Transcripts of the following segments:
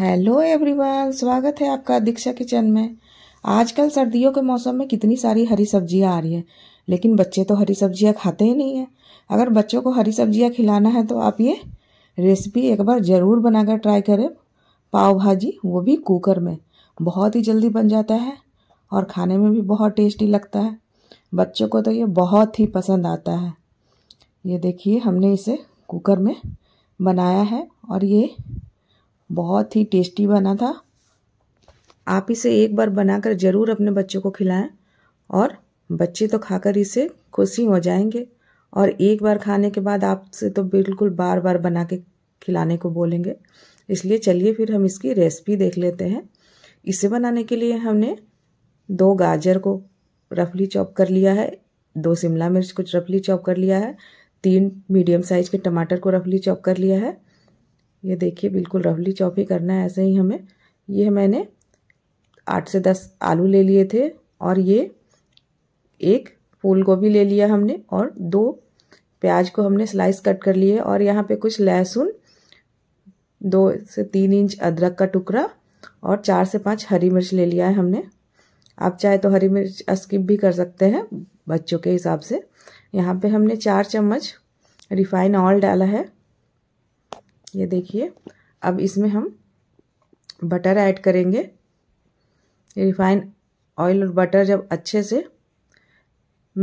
hello everyone स्वागत है आपका दीक्षा किचन में आजकल सर्दियों के मौसम में कितनी सारी हरी सब्जियां आ रही हैं लेकिन बच्चे तो हरी सब्जियां खाते ही नहीं हैं अगर बच्चों को हरी सब्जियां खिलाना है तो आप ये रेसिपी एक बार ज़रूर बनाकर ट्राई करें पाव भाजी वो भी कुकर में बहुत ही जल्दी बन जाता है और खाने में भी बहुत टेस्टी लगता है बच्चों को तो ये बहुत ही पसंद आता है ये देखिए हमने इसे कुकर में बनाया है और ये बहुत ही टेस्टी बना था आप इसे एक बार बनाकर ज़रूर अपने बच्चों को खिलाएं और बच्चे तो खाकर इसे खुश ही हो जाएंगे और एक बार खाने के बाद आपसे तो बिल्कुल बार बार बना के खिलाने को बोलेंगे इसलिए चलिए फिर हम इसकी रेसिपी देख लेते हैं इसे बनाने के लिए हमने दो गाजर को रफली चॉप कर लिया है दो शिमला मिर्च को रफली चॉप कर लिया है तीन मीडियम साइज़ के टमाटर को रफली चॉप कर लिया है ये देखिए बिल्कुल रफली चॉप ही करना है ऐसे ही हमें ये मैंने आठ से दस आलू ले लिए थे और ये एक फूल गोभी ले लिया हमने और दो प्याज को हमने स्लाइस कट कर लिए और यहाँ पे कुछ लहसुन दो से तीन इंच अदरक का टुकड़ा और चार से पाँच हरी मिर्च ले लिया है हमने आप चाहे तो हरी मिर्च स्किप भी कर सकते हैं बच्चों के हिसाब से यहाँ पे हमने चार चम्मच रिफाइन ऑयल डाला है ये देखिए अब इसमें हम बटर ऐड करेंगे रिफाइन ऑयल और बटर जब अच्छे से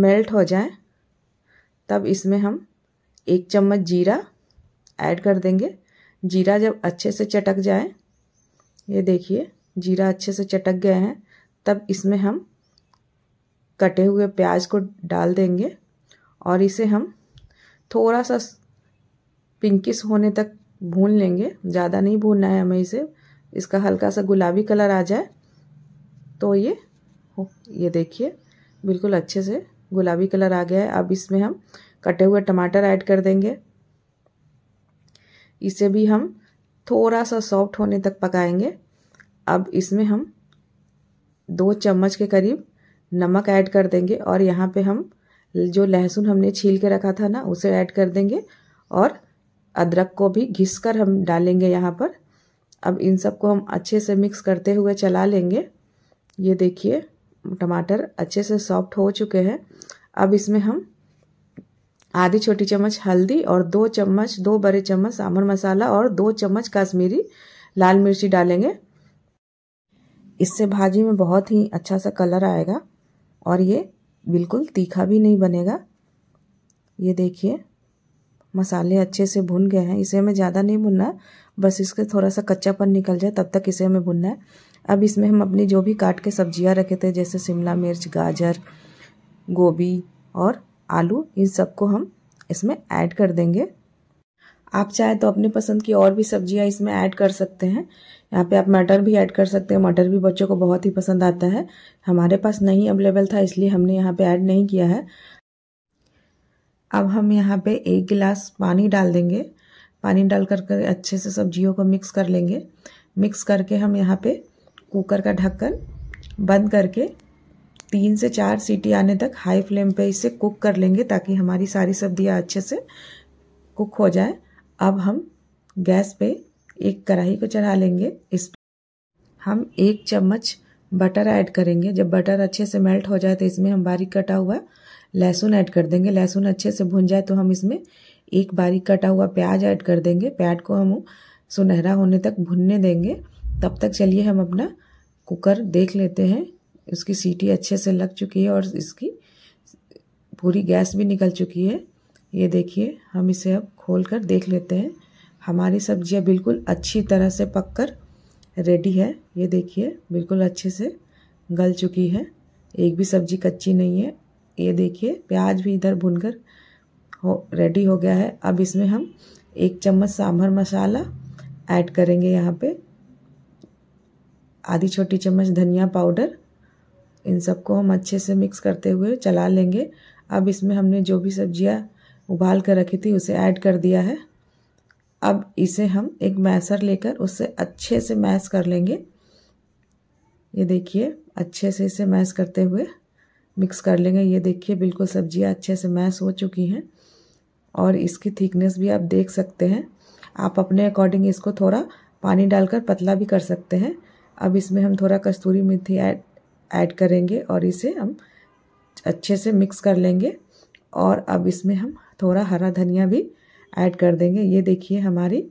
मेल्ट हो जाए तब इसमें हम एक चम्मच जीरा ऐड कर देंगे जीरा जब अच्छे से चटक जाए ये देखिए जीरा अच्छे से चटक गए हैं तब इसमें हम कटे हुए प्याज को डाल देंगे और इसे हम थोड़ा सा पिंकिस होने तक भून लेंगे ज़्यादा नहीं भूनना है हमें इसे इसका हल्का सा गुलाबी कलर आ जाए तो ये हो ये देखिए बिल्कुल अच्छे से गुलाबी कलर आ गया है अब इसमें हम कटे हुए टमाटर ऐड कर देंगे इसे भी हम थोड़ा सा सॉफ्ट होने तक पकाएंगे अब इसमें हम दो चम्मच के करीब नमक ऐड कर देंगे और यहाँ पे हम जो लहसुन हमने छील के रखा था ना उसे ऐड कर देंगे और अदरक को भी घिस कर हम डालेंगे यहाँ पर अब इन सबको हम अच्छे से मिक्स करते हुए चला लेंगे ये देखिए टमाटर अच्छे से सॉफ्ट हो चुके हैं अब इसमें हम आधी छोटी चम्मच हल्दी और दो चम्मच दो बड़े चम्मच सांभर मसाला और दो चम्मच कश्मीरी लाल मिर्ची डालेंगे इससे भाजी में बहुत ही अच्छा सा कलर आएगा और ये बिल्कुल तीखा भी नहीं बनेगा ये देखिए मसाले अच्छे से भुन गए हैं इसे हमें ज़्यादा नहीं भुनना है बस इसके थोड़ा सा कच्चापन निकल जाए तब तक इसे हमें भुनना है अब इसमें हम अपनी जो भी काट के सब्जियां रखे थे जैसे शिमला मिर्च गाजर गोभी और आलू इन सबको हम इसमें ऐड कर देंगे आप चाहे तो अपने पसंद की और भी सब्जियां इसमें ऐड कर सकते हैं यहाँ पे आप मटर भी ऐड कर सकते हैं मटर भी बच्चों को बहुत ही पसंद आता है हमारे पास नहीं अवेलेबल था इसलिए हमने यहाँ पे ऐड नहीं किया है अब हम यहाँ पे एक गिलास पानी डाल देंगे पानी डाल कर कर अच्छे से सब्जियों को मिक्स कर लेंगे मिक्स करके हम यहाँ पे कुकर का ढक्कन बंद करके तीन से चार सीटी आने तक हाई फ्लेम पे इसे कुक कर लेंगे ताकि हमारी सारी सब्जियाँ अच्छे से कुक हो जाए अब हम गैस पे एक कढ़ाई को चढ़ा लेंगे इस हम एक चम्मच बटर ऐड करेंगे जब बटर अच्छे से मेल्ट हो जाए तो इसमें हम बारीक कटा हुआ लहसुन ऐड कर देंगे लहसुन अच्छे से भुन जाए तो हम इसमें एक बारीक कटा हुआ प्याज ऐड कर देंगे प्याज को हम सुनहरा होने तक भुनने देंगे तब तक चलिए हम अपना कुकर देख लेते हैं उसकी सीटी अच्छे से लग चुकी है और इसकी पूरी गैस भी निकल चुकी है ये देखिए हम इसे अब खोल कर देख लेते हैं हमारी सब्जियां बिल्कुल अच्छी तरह से पककर रेडी है ये देखिए बिल्कुल अच्छे से गल चुकी है एक भी सब्जी कच्ची नहीं है ये देखिए प्याज भी इधर भुनकर हो रेडी हो गया है अब इसमें हम एक चम्मच सांभर मसाला ऐड करेंगे यहाँ पे आधी छोटी चम्मच धनिया पाउडर इन सबको हम अच्छे से मिक्स करते हुए चला लेंगे अब इसमें हमने जो भी सब्जियाँ उबाल कर रखी थी उसे ऐड कर दिया है अब इसे हम एक मैसर लेकर उससे अच्छे से मैस कर लेंगे ये देखिए अच्छे से इसे मैस करते हुए मिक्स कर लेंगे ये देखिए बिल्कुल सब्जियाँ अच्छे से मैश हो चुकी हैं और इसकी थिकनेस भी आप देख सकते हैं आप अपने अकॉर्डिंग इसको थोड़ा पानी डालकर पतला भी कर सकते हैं अब इसमें हम थोड़ा कस्तूरी मेथी ऐड ऐड करेंगे और इसे हम अच्छे से मिक्स कर लेंगे और अब इसमें हम थोड़ा हरा धनिया भी ऐड कर देंगे ये देखिए हमारी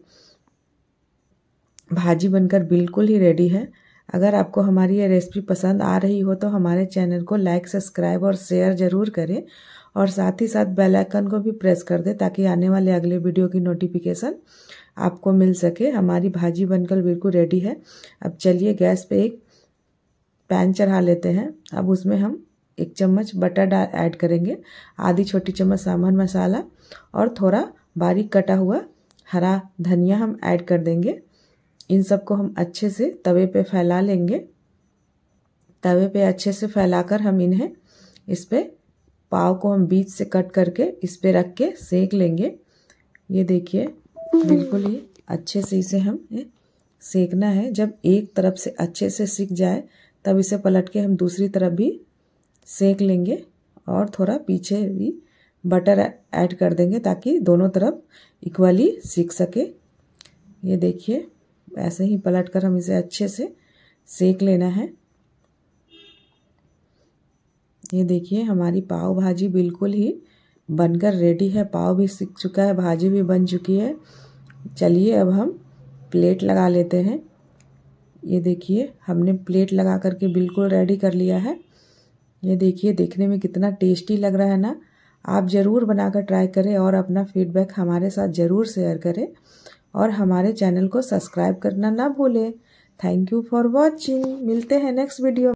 भाजी बनकर बिल्कुल ही रेडी है अगर आपको हमारी ये रेसिपी पसंद आ रही हो तो हमारे चैनल को लाइक सब्सक्राइब और शेयर ज़रूर करें और साथ ही साथ बेल आइकन को भी प्रेस कर दें ताकि आने वाले अगले वीडियो की नोटिफिकेशन आपको मिल सके हमारी भाजी बनकर बिल्कुल रेडी है अब चलिए गैस पे एक पैन चढ़ा लेते हैं अब उसमें हम एक चम्मच बटर ऐड करेंगे आधी छोटी चम्मच सामान मसाला और थोड़ा बारीक कटा हुआ हरा धनिया हम ऐड कर देंगे इन सबको हम अच्छे से तवे पे फैला लेंगे तवे पे अच्छे से फैलाकर हम इन्हें इस पर पाव को हम बीच से कट करके इस पर रख के सेक लेंगे ये देखिए बिल्कुल ही अच्छे से इसे हम सेकना है जब एक तरफ से अच्छे से सीख जाए तब इसे पलट के हम दूसरी तरफ भी सेक लेंगे और थोड़ा पीछे भी बटर ऐड कर देंगे ताकि दोनों तरफ इक्वली सीख सके ये देखिए ऐसे ही पलट कर हम इसे अच्छे से सेक लेना है ये देखिए हमारी पाव भाजी बिल्कुल ही बनकर रेडी है पाव भी सीख चुका है भाजी भी बन चुकी है चलिए अब हम प्लेट लगा लेते हैं ये देखिए हमने प्लेट लगा करके बिल्कुल रेडी कर लिया है ये देखिए देखने में कितना टेस्टी लग रहा है ना आप ज़रूर बनाकर ट्राई करें और अपना फीडबैक हमारे साथ ज़रूर शेयर करें और हमारे चैनल को सब्सक्राइब करना ना भूलें थैंक यू फॉर वॉचिंग मिलते हैं नेक्स्ट वीडियो